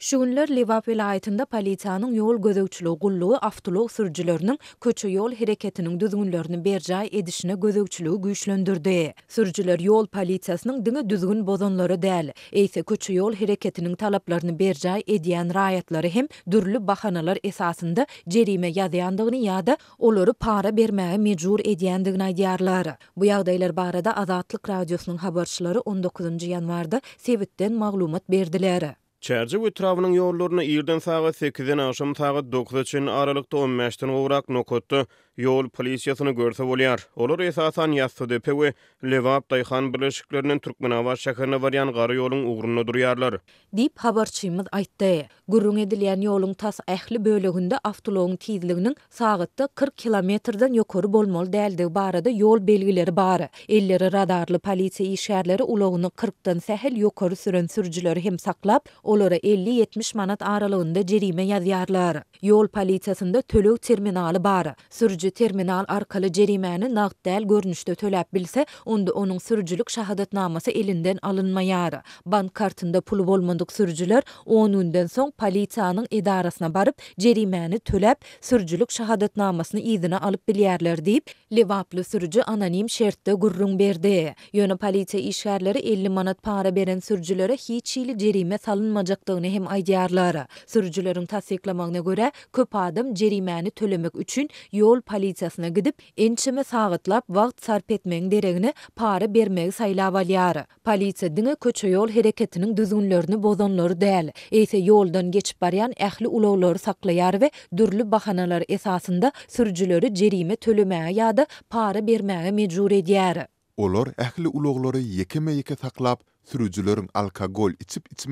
Şuunlar Livap vilayatında politsiyanın yol gözöwçülüğü gulluğu awtolog sürjülörnün köçe yol hereketiniň düzgünlerini bercai edişine gözöwçülüğü güýçlendirdi. Sürjüler yol polisiyasının diňe düzgün bozonlary däl, eýse köçe yol hereketiniň talaplaryny bercai edýän raýatlary hem dürli bahanalar esasında jerime ýadyandygyny ýa-da olary para bermäge mecur edýändigini aýdýarlar. Bu ýagdaýlar barada Azatlyk radiosynyň habarçylary 19-njy ýanwarda Sewitden maglumat berdiler. Çerçi bu travının yollarını iyiden sağa 8 aşım sağa 9 için aralıkta 15 ten uğrak nokuttu. yol polisiýasyny görse bolýar. Olar esasan ýatsy depe we Lewap Taýhan birleşikleriniň Türkmenabat şäherine barýan gary ýolun ugruny durýarlar. Dip habarçymyz aýtdy. Gürrüň edilýän ýolun tas ähli bölegünde awtolonyň tiýdiliginiň sagatda 40 kilometrden ýokary bolmaly däldi barada ýol belgileri bar. Elleri radarly polisiýa işgärleri ulagyny 40dan sähil ýokary süren sürjüleri hem saklap, olara 50-70 manat aralygynda jerime ýazýarlar. Ýol polisiýasynda töleg terminaly bar. Sürjü terminal arkalı cerimeni nakt dəl görünüşdə bilse, onda onun sürücülük şahadat naması elinden alınmayarı. Bank kartında pulu olmadık sürücüler onundan son politiyanın idarasına barıb cerimeni töləb sürücülük şahadat namasını izine alıp yerler deyip, levaplı sürücü anonim şərtdə gurrun berdi. Yönü politiya işgərləri 50 manat para beren sürücülərə hiç ili cerime salınmacaqdığını hem aydiyarlara. Sürücülerin tasiklamağına göre, köp adam cerimeni tölemek üçün yol politiyanı polisiyasına gidip ençimi sağıtlap vaqt sarp etmeng deregini bermegi bermeg saylavalyarı. Polisiýa diňe köçö yol hereketinin düzgünlörünü bozonlar dəl. Eysi yoldan geçip bariyan əhli ulawlary saklayar we dürlü bahanalar esasında sürcülörü cerimi tölümə ya da para bermäge mecur edýär. Olar əhli ulovları yekimə yekə saklap, sürcülörün alkogol içip içip içip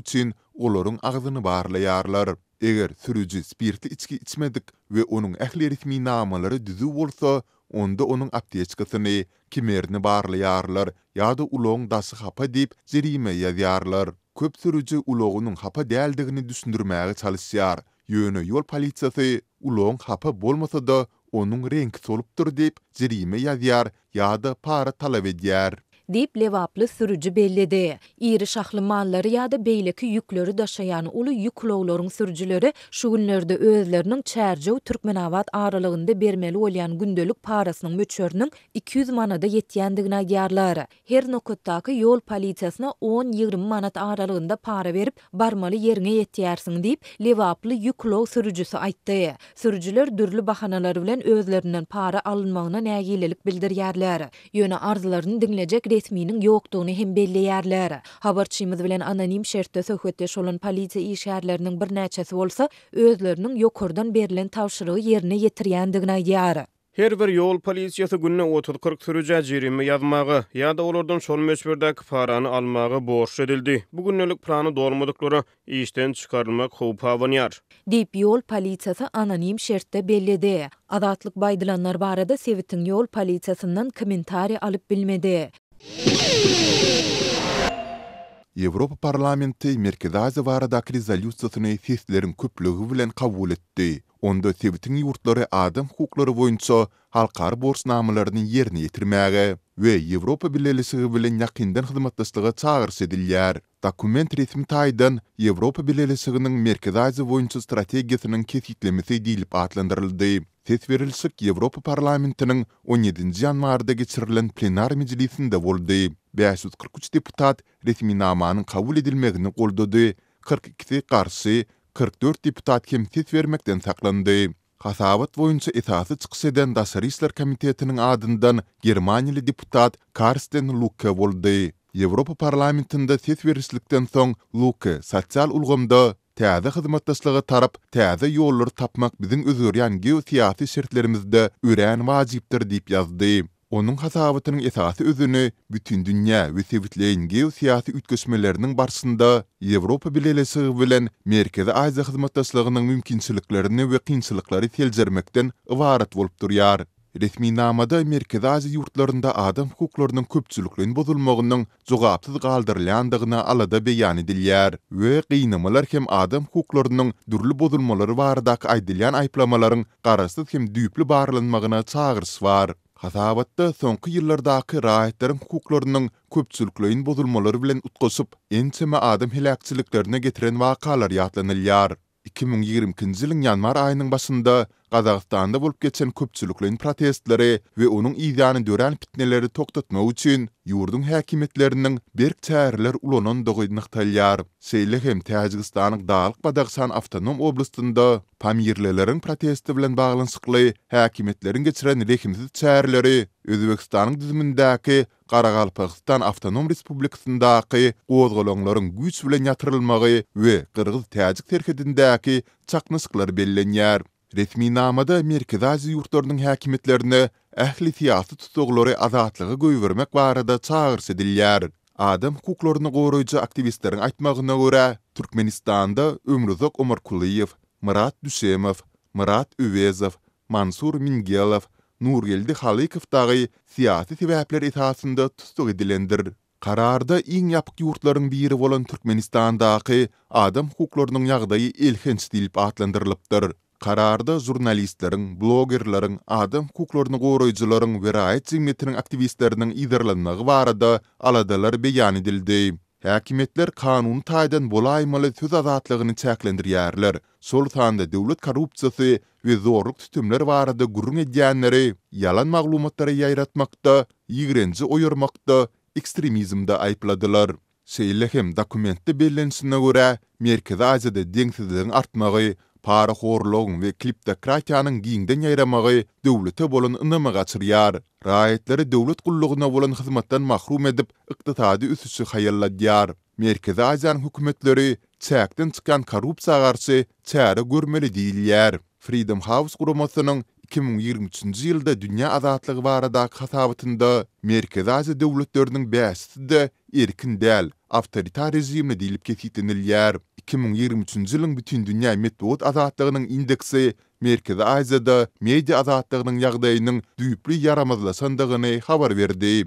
içip olaryň agzyny barlaýarlar. Eger sürüji spirtli içki içmedik we onuň ähliýetmi namalary düzü bolsa, onda onun aptiýetçisini kimerini barlaýarlar ýa-da ulagyň dasy hapa dip zerime ýazýarlar. Köp sürüji ulagynyň hapa däldigini düşündirmäge çalyşýar. Ýöne ýol polisiýasy ulagyň hapa bolmasa da onuň renki solupdyr dip zerime ýazýar ýa-da para talap edýär. dip levaplı sürücü belledi. Iri şahlı malları ya da beyleki yükleri daşayan ulu yüklovların sürücüleri şu günlerde özlerinin çerçev Türkmenavat aralığında bermeli olyan gündelik parasının möçörünün 200 manada yetiyendigine giyarlar. Her nokuttaki yol palitasına 10-20 manat aralığında para verip barmalı yerine yetiyersin deyip levaplı yüklov sürücüsü aytti. Sürücüler dürlü bahanaları bilen özlerinden para alınmağına nəgililik bildir yerler. Yöne arzlarını dinlecek resminiň ýokdugyny hem belli ýerler. Habarçymyz bilen anonim şertde söhbetde şolun polisiýa iş bir birnäçesi bolsa, özleriniň ýokurdan berilen yerine ýerine ýetirýändigini aýdýar. Her bir yol polisiýasy günne 30-40 sürüjä jerimi ýazmagy ýa-da olardan şol meçberde paranı almagy borç edildi. Bu günnelik plany dolmadyklary işden çykarylmak howp awanyar. Dip yol polisiýasy anonim şertde bellidi. Adatlyk baýdylanlar barada Sewitin yol polisiýasynyň komentary alyp bilmedi. Европа парламенти Меркеда Азаварадак резолюциясыны фестлерин көплөгі вілен қавул etdi. Онда севітің юртлары адам хуклары войнца халқар борс намаларының еріне етірмәгі. Ве Европа білелесігі вілен яқиндан хызматтасылыға чағырс едилляр. Dokument resmi taýdan Ýewropa Birleşiginiň Merkezi Aziýa boýunça strategiýasynyň kesgitlemesi diýilip atlandyryldy. Ses Ýewropa parlamentiniň 17-nji ýanwarda geçirilen plenar mejlisinde boldy. 543 deputat resmi namanyň kabul edilmegini goldady. 42-si garşy, 44 deputat kim ses bermekden saklandy. Hasabat boyunca etatı çıkış eden Komitetinin adından Germaniyeli deputat Karsten Lukke voldi. Европа парламентында 3-wýerislikten soň Luka sosial ulgamynda täze hyzmatdaşlyk tarap täze ýollary tapmak biziň öňünde ýangi syýasy şertlerimizde örän wajypdyr dip Onun Onuň hasabatynyň esasy özüni bütün dünýä we täze syýasy üýtgeşmeleriniň barсында Europa bileleşigi bilen Merkezi Aziýa hyzmatdaşlygynyň mümkinçiliklerini we kynçylyklary seljermekden ibaret bolup durýar. Resmi namada Merkezi yurtlarynda adam hukuklarynyň köpçülikligini bozulmagynyň zogapsyz galdyrlandygyna alada beyan edilýär. We giňimler hem adam hukuklarynyň durly bozulmalary baradaky aýdylýan aýplamalaryň garasy hem düýpli barlanmagyna çağırys var. Hasabatda soňky ýyllardaky raýatlaryň hukuklarynyň köpçülikligini bozulmalary bilen utgaşyp, ençeme adam helakçylyklaryna getiren wakalar ýatlanylýar. 2020-nji ýylyň ýanwar aýynyň başynda Qazaqstanda bolup geçen köpçülüklerin protestleri we onuň ýa dören döwran pitneleri togtatma üçin ýurdun häkimetleriniň berk täherler ulanan dogaýnyktalýar. Seýle hem Täjikistanyň daýalyk Badaqsan awtonom oblastynda pamirlilerin protesti bilen baglanyşykly häkimetleriniň geçiren lehimsiz täherleri Özbekistanyň düzmündäki Qaraqalpaqstan awtonom respublikasyndaky ozgolonlaryň güýç bilen ýatyrylmagy we Gyrgyz Täjik terhedindäki çaqnysyklar bellenýär. Resmi namada Merkezi Aziz yurtlarının hakimetlerine ähli siyasi tutuklary azatlygy goýbermek barada çağırs Adam hukuklaryny goýrujy aktivistleriň aýtmagyna görä, Türkmenistanda Ömürzök Umurkulyýew, Murat Düşemow, Murat Üwezow, Mansur Mingelow, Nurgeldi Halykow dagy siyasi täbäpler ýetasynda tutuk edilendir. Kararda iň ýapyk ýurtlaryň biri bolan Türkmenistandaky adam hukuklarynyň ýagdaýy diýip atlandyrylypdyr. Kararda jurnalistlerin, bloggerlerin, adam kuklorunu goroyucuların ve rayet zimmetinin aktivistlerinin idarlanmağı varada aladalar beyan edildi. Häkimetler kanuny taýdan bolaýmaly söz azatlygyny çäklendirýärler. Sultanda döwlet korrupsiýasy we zorluk tutumlar barada gurrun edýänleri ýalan maglumatlary ýaýratmakda, ýigrenji oýurmakda, ekstremizmde aýpladylar. Seýlehem dokumentde bellensine görä, Merkezi Aziýada deňsizligiň artmagy, para ve we Kratyanın giňden ýaýramagy döwlete bolan ynama gaçyrýar. Raýatlary döwlet gullugyna bolun hyzmatdan mahrum edip, ykdytady üsüsi haýalladýar. Merkezi Aziýanyň hökümetleri çäkden çykan korrupsiýa garşy görmeli diýilýär. Freedom House gurumasynyň 2023-nji ýylda dünýä azatlygy barada hasabatynda Merkezi Aziýa döwletleriniň bäsi erkin dəl. авторитаризимны дейліп кет хитинильяр. 2023-yilin bütün dunyai metod azatdiğinin indiksi, Merkid Aiza da media azatdiğinin yaqdayinin duyibli yaramadla sandiqini verdi.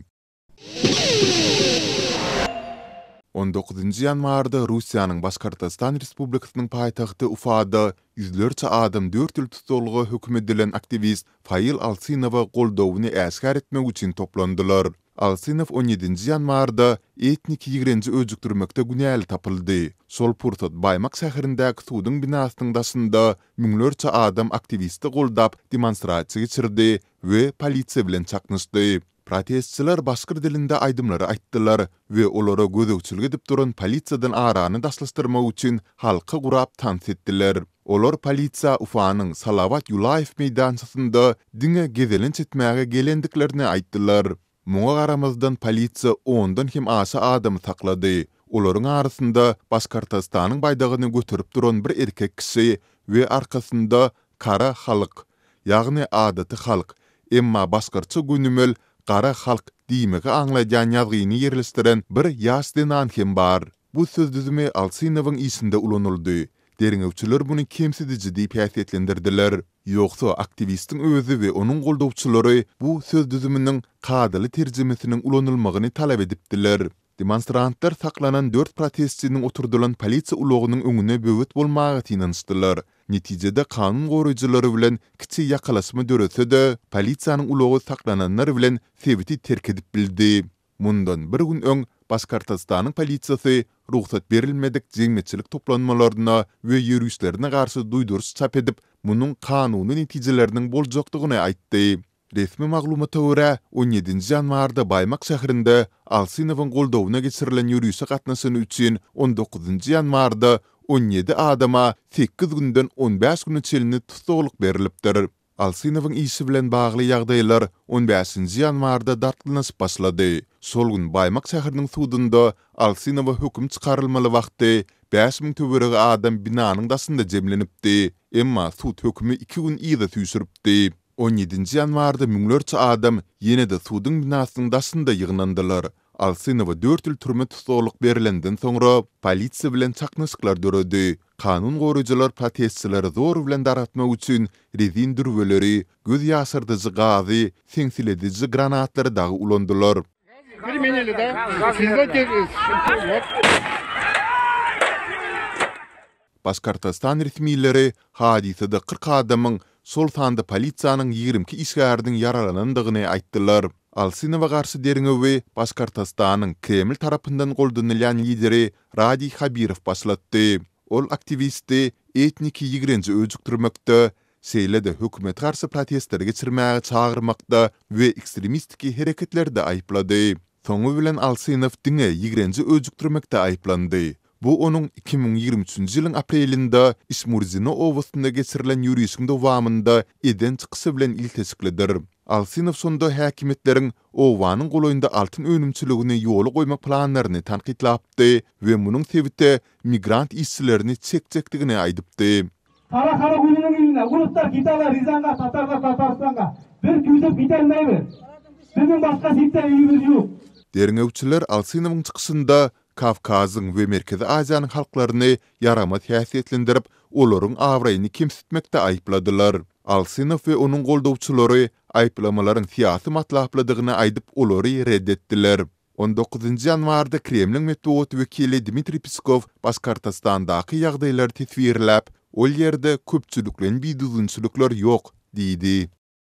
19-njy ýanwarda Russiýanyň Başgortostan Respublikasynyň paýtagty Ufa-da ýüzlerçe adam 4 ýyl tutulgy hökümet aktivist Fayil Alsinowa goldowny äsgär etmek üçin toplandylar. Alsinow 17-nji ýanwarda etnik ýigrenji öjükdirmekde günäli tapyldy. Sol Purtat Baymak şäherinde Ktudyň binasynyň daşynda minglerçe adam aktivisti goldap demonstrasiýa geçirdi we polisiýa bilen çaknaşdy. Protestçiler baskır dilinde aydımları aittılar ve olara gözü uçul gidip durun polizadın aranı daslıstırma uçun halkı qurap tans ettiler. Olar polizya ufaanın Salavat Yulayev meydansasında dünge gezelin çetmege gelendiklerine aittiler. Muğa aramızdan polizya ondan kim asa adamı takladı. Oların arasında Baskartastanın baydağını götürüp durun bir erkek kisi ve arkasında kara halk, yağını adatı halk. Emma baskırçı günümül qara xalq diýmegi aňlaýan ýazgyny ýerleşdiren bir yas dinan bar. Bu söz düzümi Alsinowyň isinde ulanyldy. Deriň öwçüler bunu kemsidiji diýip häsiýetlendirdiler. Ýogsa aktivistin özü we onuň goldawçylary bu söz düzüminiň kadyly terjimesiniň ulanylmagyny talap edipdiler. Demonstrantlar saklanan 4 protestinin oturdulan polisi ulogunun önüne bövüt bolmağı tinanstılar. Nitijede kanun gorujulary bilen kiçi yaqalasma döretse de, polisiýanyň ulagy saklananlar bilen sebiti terk edip bildi. Mundan bir gün öň Başkartastanyň polisiýasy ruhsat berilmedik jemgyýetçilik toplanmalaryna we ýörüşlerine garşy duýduryş çap edip, munyň kanuny netijeleriniň boljakdygyny aýtdy. Resmi maglumata görä, 17-nji Baymak Baýmak şäherinde Alsinowyň goldawyna geçirilen ýörüşe gatnaşan üçin 19-njy ýanwarda 17 adama 8 günden 15 günü çelini tutuluk berilipdir. Alsinovun isi bilen bağlı yağdaylar 15-nji ýanwarda datlyna başlady. Sol gün Baýmak şäheriniň Alsinova hukm çykarylmaly wagty 5000 töwereg adam binanyň dasynda jemlenipdi. Emma suw hökmi 2 gün ýa-da 17-nji ýanwarda 1400 adam ýene-de suwdyň binasynyň dasynda ýygnandylar. Al 4 ýyl türme tutuklyk berilenden soňra polisiýa bilen çaqnaşyklar döredi. Kanun gorujylar protestçilere zor bilen daratma üçin rezin durwelleri, göz ýaşyrdyjy gazy, sensiledijy granatlary dagy ulandylar. Baskartastan ritmileri hadisede 40 adamyň Sultanda polisiýanyň 22 isgärdiň yaralanandygyny aýtdylar. Alsinova garşy deringewi Başkartastanyň Kreml tarapyndan goldanylan lideri Radi Khabirov başlatdy. Ol aktivisti etniki ýigrenji öjükdirmekde, seýlede hökümet garşy protestler geçirmäge çağırmakda we ekstremistik hereketlerde aýplady. Soňu bilen Alsinov diňe ýigrenji öjükdirmekde aýplandy. Bu onuň 2023-nji ýylyň aprelinde Ismurzino owasynda geçirilen ýürüýişiň dowamında eden çykysy bilen iltesiklidir. Alsinov sonda häkimetleriň Owanyň goloýunda altyn öýnümçiligini ýoly goýmak planlaryny tanqidlapdy we munyň sebäpde migrant işçilerini çekçekdigini aýdypdy. Kara kara gulunun ilinde, gulutlar gitarlar Rizan'a, Tatar'da, Tatarstan'a. Bir köyde bitenmeyi ver. Bizim sitte evimiz Derin ve Merkezi Aziya'nın halklarını yaramat tiyasi etlendirip, oların avrayını kimsitmekte Alsinov ve onun goldovçuları ayplamaların siyasi matlaplıdığını aydıp olori reddettiler. 19 yanvarda Kremlin metuot vekili Dmitri Piskov Baskartastandaki yağdaylar tesvirlap, ol ýerde köpçülüklen bir ýok yok, dedi.